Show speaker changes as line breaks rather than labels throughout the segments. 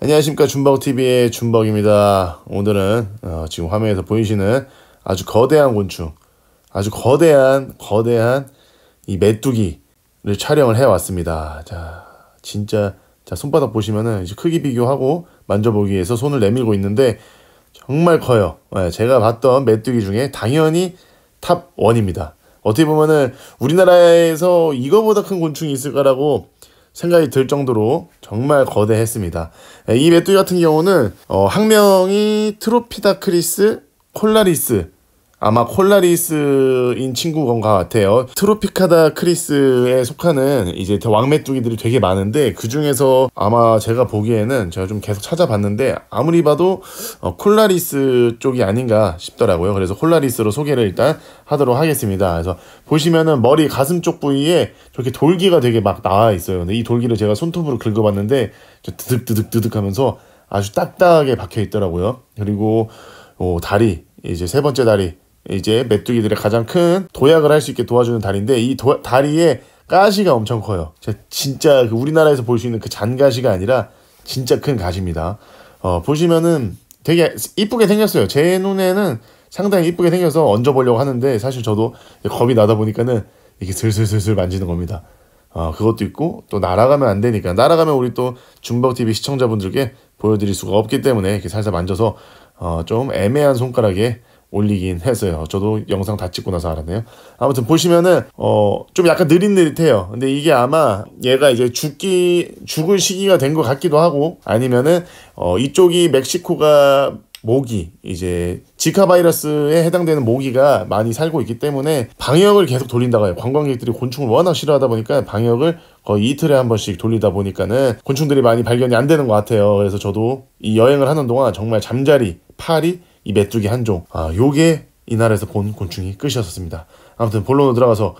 안녕하십니까 준벅TV의 준벅입니다. 오늘은 어, 지금 화면에서 보이시는 아주 거대한 곤충, 아주 거대한 거대한 이 메뚜기를 촬영을 해왔습니다. 자, 진짜 자 손바닥 보시면은 이제 크기 비교하고 만져보기 위해서 손을 내밀고 있는데 정말 커요. 네, 제가 봤던 메뚜기 중에 당연히 탑 1입니다. 어떻게 보면은 우리나라에서 이거보다 큰 곤충이 있을까라고 생각이 들 정도로 정말 거대했습니다. 예, 이 메뚜기 같은 경우는 어, 학명이 트로피다크리스 콜라리스 아마 콜라리스인 친구 건가 같아요. 트로피카다 크리스에 속하는 이제 왕메뚜기들이 되게 많은데 그 중에서 아마 제가 보기에는 제가 좀 계속 찾아봤는데 아무리 봐도 어, 콜라리스 쪽이 아닌가 싶더라고요. 그래서 콜라리스로 소개를 일단 하도록 하겠습니다. 그래서 보시면은 머리 가슴 쪽 부위에 저렇게 돌기가 되게 막 나와 있어요. 근데 이 돌기를 제가 손톱으로 긁어봤는데 드득드득드득 하면서 아주 딱딱하게 박혀 있더라고요. 그리고 오, 다리 이제 세 번째 다리 이제 메뚜기들의 가장 큰 도약을 할 수 있게 도와주는 달인데이 도, 다리에 가시가 엄청 커요. 진짜 그 우리나라에서 볼 수 있는 그 잔가시가 아니라 진짜 큰 가시입니다. 어, 보시면은 되게 이쁘게 생겼어요. 제 눈에는 상당히 이쁘게 생겨서 얹어보려고 하는데 사실 저도 겁이 나다 보니까는 이렇게 슬슬슬슬 만지는 겁니다. 어, 그것도 있고 또 날아가면 안 되니까 날아가면 우리 또 중복TV 시청자분들께 보여드릴 수가 없기 때문에 이렇게 살살 만져서 어, 좀 애매한 손가락에 올리긴 했어요. 저도 영상 다 찍고 나서 알았네요. 아무튼 보시면은 어 좀 약간 느릿느릿해요. 근데 이게 아마 얘가 이제 죽기 죽을 시기가 된 것 같기도 하고 아니면은 어 이쪽이 멕시코가 모기 이제 지카 바이러스에 해당되는 모기가 많이 살고 있기 때문에 방역을 계속 돌린다고해요 관광객들이 곤충을 워낙 싫어하다 보니까 방역을 거의 이틀에 한 번씩 돌리다 보니까는 곤충들이 많이 발견이 안 되는 것 같아요. 그래서 저도 이 여행을 하는 동안 정말 잠자리, 팔이 이 메뚜기 한 종. 아, 요게 이 나라에서 본 곤충이 끝이었습니다. 아무튼 본론으로 들어가서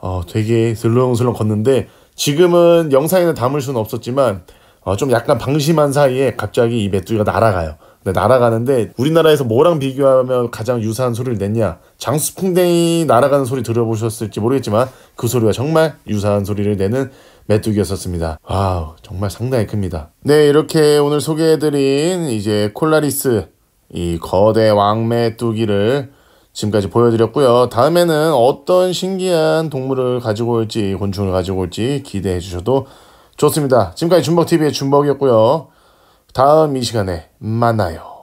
어, 되게 슬렁슬렁 걷는데 지금은 영상에는 담을 수는 없었지만 어, 좀 약간 방심한 사이에 갑자기 이 메뚜기가 날아가요. 근데 날아가는데 우리나라에서 뭐랑 비교하면 가장 유사한 소리를 냈냐? 장수풍뎅이 날아가는 소리 들어보셨을지 모르겠지만 그 소리와 정말 유사한 소리를 내는 메뚜기였었습니다. 와 정말 상당히 큽니다. 네, 이렇게 오늘 소개해드린 이제 콜라리스 이 거대 왕메뚜기를 지금까지 보여드렸고요. 다음에는 어떤 신기한 동물을 가지고 올지 곤충을 가지고 올지 기대해 주셔도 좋습니다. 지금까지 준벅TV의 준벅이었고요. 다음 이 시간에 만나요.